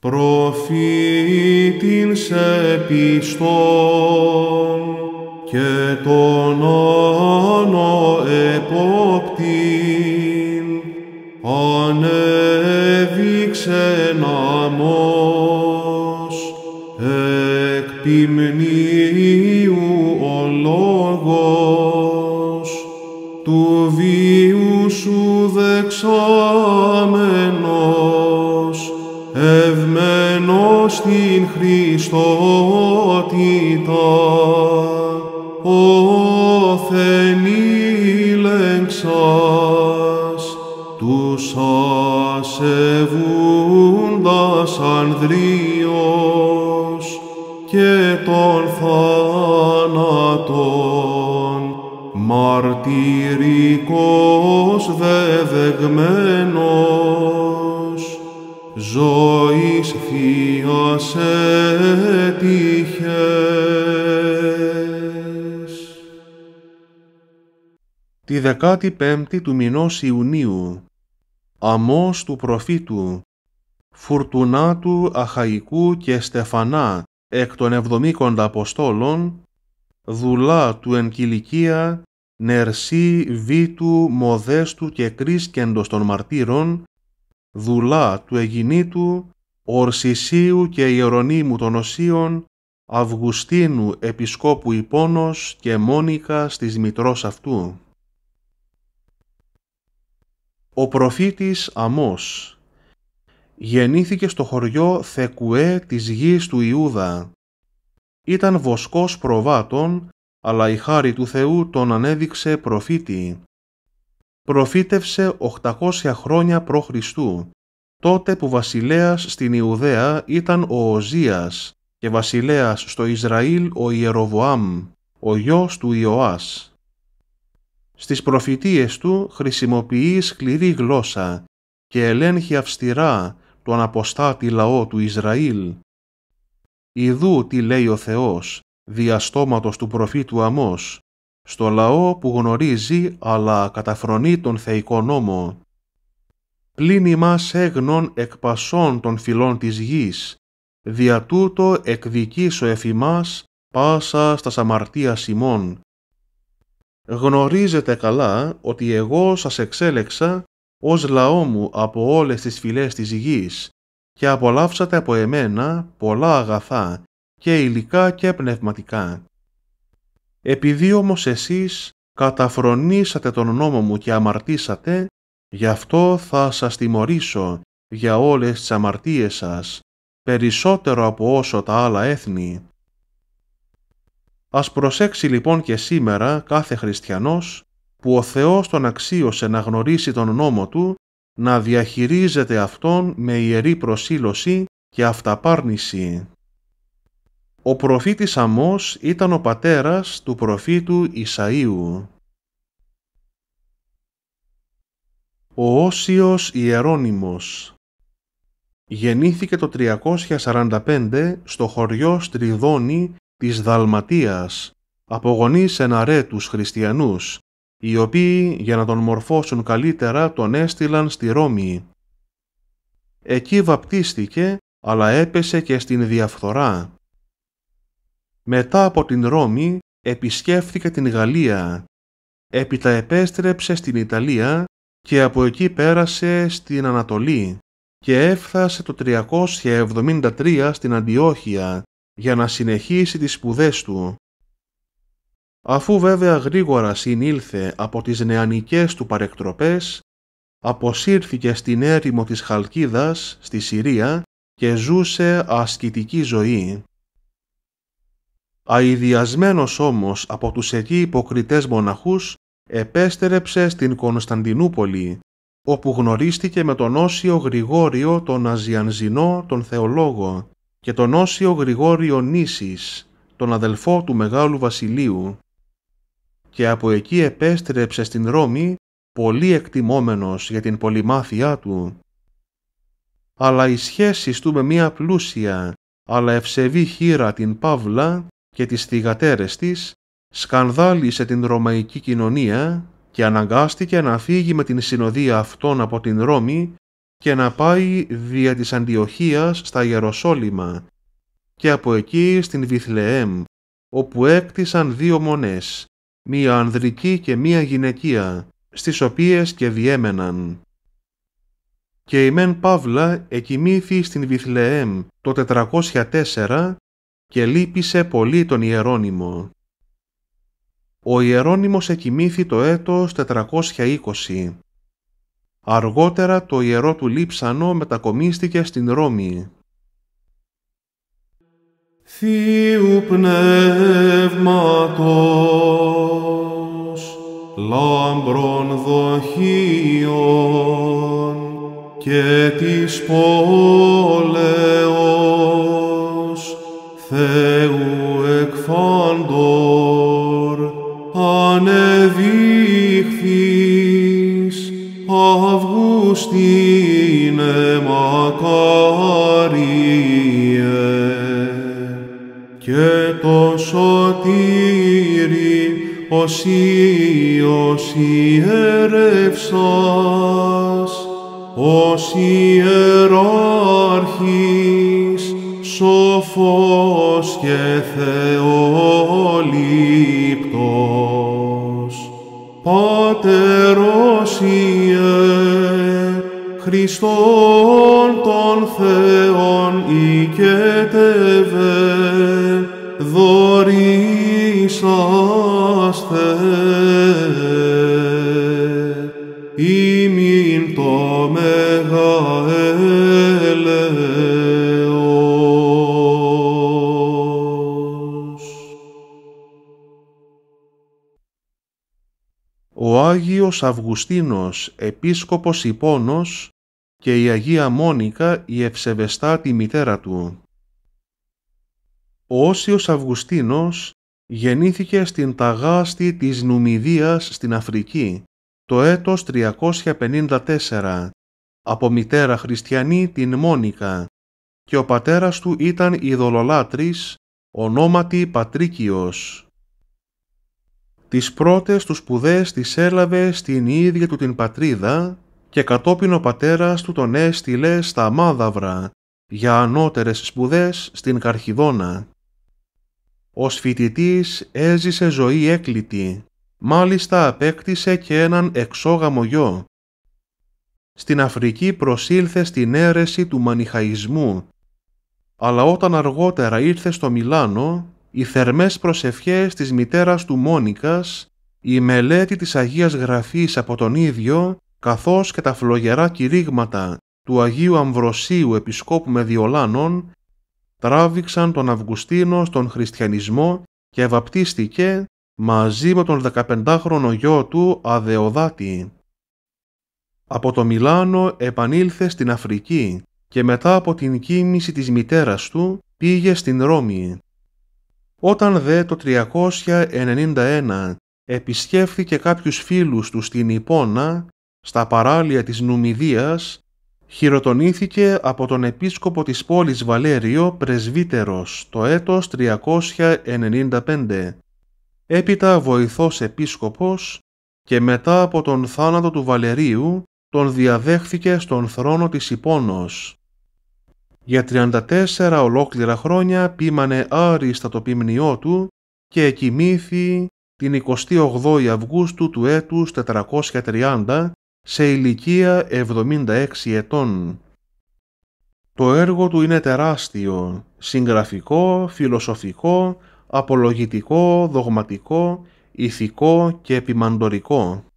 προφήτην σε πιστόν και τον όνο επόπτην ανέβηξε ναμός εκ ο λόγος του βίου σου δεξάμενος. στην Χριστότητα. Ο θενήλεξας, τους ασεβούντας ανδρίος και των θάνατων μαρτυρικός δεδεγμένος ζωής θείος έτυχες. Τη δεκάτη πέμπτη του μηνός Ιουνίου, αμός του προφήτου, φουρτουνάτου Αχαϊκού και Στεφανά εκ των εβδομήκοντα Αποστόλων, δουλά του εν κηλικία, νερσί βήτου, μοδέστου και κρίσκεντος των μαρτύρων, Δουλά του Αιγινήτου, Ορσισίου και Ιερονίμου των Οσίων, Αυγουστίνου Επισκόπου ιπόνος και Μόνικα της Μητρός αυτού. Ο προφήτης Αμός γεννήθηκε στο χωριό Θεκουέ της γης του Ιούδα. Ήταν βοσκός προβάτων, αλλά η χάρη του Θεού τον ανέδειξε προφήτη προφήτευσε 800 χρόνια π.Χ. τότε που βασιλέας στην Ιουδαία ήταν ο Οζίας και βασιλέας στο Ισραήλ ο Ιεροβοάμ, ο γιος του Ιωάς. Στις προφητείες του χρησιμοποιεί σκληρή γλώσσα και ελέγχει αυστηρά τον αποστάτη λαό του Ισραήλ. Ιδού τι λέει ο Θεός, διαστόματος του προφήτου Αμός, στο λαό που γνωρίζει αλλά καταφρονεί τον θεϊκό νόμο. Πλύνει μας έγνων εκπασών των φυλών της γης, δια τούτο εκδικήσω εφημάς πάσα στα σαμαρτία σημών. Γνωρίζετε καλά ότι εγώ σας εξέλεξα ως λαό μου από όλες τις φυλές της γης και απολαύσατε από εμένα πολλά αγαθά και υλικά και πνευματικά επειδή όμως εσείς καταφρονήσατε τον νόμο μου και αμαρτήσατε, γι' αυτό θα σας τιμωρήσω για όλες τις αμαρτίες σας, περισσότερο από όσο τα άλλα έθνη. Ας προσέξει λοιπόν και σήμερα κάθε χριστιανός που ο Θεός τον αξίωσε να γνωρίσει τον νόμο του, να διαχειρίζεται αυτόν με ιερή προσήλωση και αυταπάρνηση. Ο προφήτης Αμός ήταν ο πατέρας του προφήτου Ισαΐου. Ο Όσιος Ιερώνυμος γεννήθηκε το 345 στο χωριό Στριδόνη της Δαλματίας, από γονείς εναρέτους χριστιανούς, οι οποίοι για να τον μορφώσουν καλύτερα τον έστειλαν στη Ρώμη. Εκεί βαπτίστηκε, αλλά έπεσε και στην διαφθορά. Μετά από την Ρώμη επισκέφθηκε την Γαλλία. Έπειτα επέστρεψε στην Ιταλία και από εκεί πέρασε στην Ανατολή και έφτασε το 373 στην Αντιόχεια για να συνεχίσει τις σπουδές του. Αφού βέβαια γρήγορα συνήλθε από τις νεανικές του παρεκτροπές, αποσύρθηκε στην έρημο της Χαλκίδας στη Συρία και ζούσε ασκητική ζωή. Αιδιασμένος όμως από τους εκεί υποκριτές μοναχούς, επέστρεψε στην Κωνσταντινούπολη, όπου γνωρίστηκε με τον Όσιο Γρηγόριο τον Αζιανζινό τον Θεολόγο και τον Όσιο Γρηγόριο Νήσις, τον αδελφό του Μεγάλου Βασιλείου. Και από εκεί επέστρεψε στην Ρώμη, πολύ εκτιμόμενος για την πολυμάθειά του. Αλλά οι σχέσεις του με μία πλούσια, αλλά ευσεβή χείρα την Παύλα, και τις θυγατέρες της, σκανδάλισε την Ρωμαϊκή κοινωνία και αναγκάστηκε να φύγει με την συνοδεία αυτών από την Ρώμη και να πάει δια της Αντιοχίας στα Ιεροσόλυμα και από εκεί στην Βιθλεέμ, όπου έκτισαν δύο μονές, μία ανδρική και μία γυναικεία, στις οποίες και διέμεναν. Και η Μεν Παύλα εκοιμήθη στην Βιθλεέμ το 404 και λύπησε πολύ τον Ιερώνυμο. Ο Ιερώνυμος εκοιμήθη το έτος 420. Αργότερα το ιερό του Λείψανο μετακομίστηκε στην Ρώμη. Θείου Πνεύματος, λάμπρον δοχείων και της πόλεως και το σωτήρι ως Υιός ιερεύσας, ως ιεράρχης, σοφός και θεολήπτος. Πατερός Ιε, Χριστόν τον Θεό, οικετεύε δωρήσαστε. Ήμην το μεγα Ο Άγιος Αυγουστίνος, επίσκοπος Ιππώνος, και η Αγία Μόνικα η ευσεβεστάτη μητέρα του. Ο Όσιος Αυγουστίνος γεννήθηκε στην Ταγάστη της Νουμιδίας στην Αφρική το έτος 354 από μητέρα χριστιανή την Μόνικα και ο πατέρας του ήταν ειδωλολάτρης ονόματι Πατρίκιος. Τις πρώτες τους σπουδές τις έλαβε στην ίδια του την πατρίδα και κατόπιν ο πατέρας του τον έστειλε στα Μάδαβρα για ανώτερες σπουδές στην Καρχιδόνα. Ο φοιτητής έζησε ζωή έκλητη, μάλιστα απέκτησε και έναν εξόγαμο γιο. Στην Αφρική προσήλθε στην αίρεση του μανιχαϊσμού, αλλά όταν αργότερα ήρθε στο Μιλάνο, οι θερμές προσευχές της μητέρας του Μόνικας, η μελέτη της Αγίας Γραφής από τον ίδιο καθώς και τα φλογερά κηρύγματα του Αγίου Αμβροσίου Επισκόπου Μεδιολάνων τράβηξαν τον Αυγουστίνο στον χριστιανισμό και βαπτίστηκε μαζί με τον 15χρονο γιο του Αδεοδάτη. Από το Μιλάνο επανήλθε στην Αφρική και μετά από την κίνηση της μητέρας του πήγε στην Ρώμη. Όταν δε το 391 επισκέφθηκε κάποιους φίλους του στην Ιππόνα, στα παράλια της Νουμιδίας χειροτονήθηκε από τον επίσκοπο της πόλης Βαλέριο πρεσβύτερος το έτος 395. Έπειτα βοηθός επίσκοπος και μετά από τον θάνατο του Βαλερίου τον διαδέχθηκε στον θρόνο της Ιππόνος. Για 34 ολόκληρα χρόνια πήμανε άριστα το πίμνιό του και εκοιμήθη την 28η Αυγούστου του έτους 430 σε ηλικία 76 ετών. Το έργο του είναι τεράστιο, συγγραφικό, φιλοσοφικό, απολογητικό, δογματικό, ηθικό και επιμαντορικό.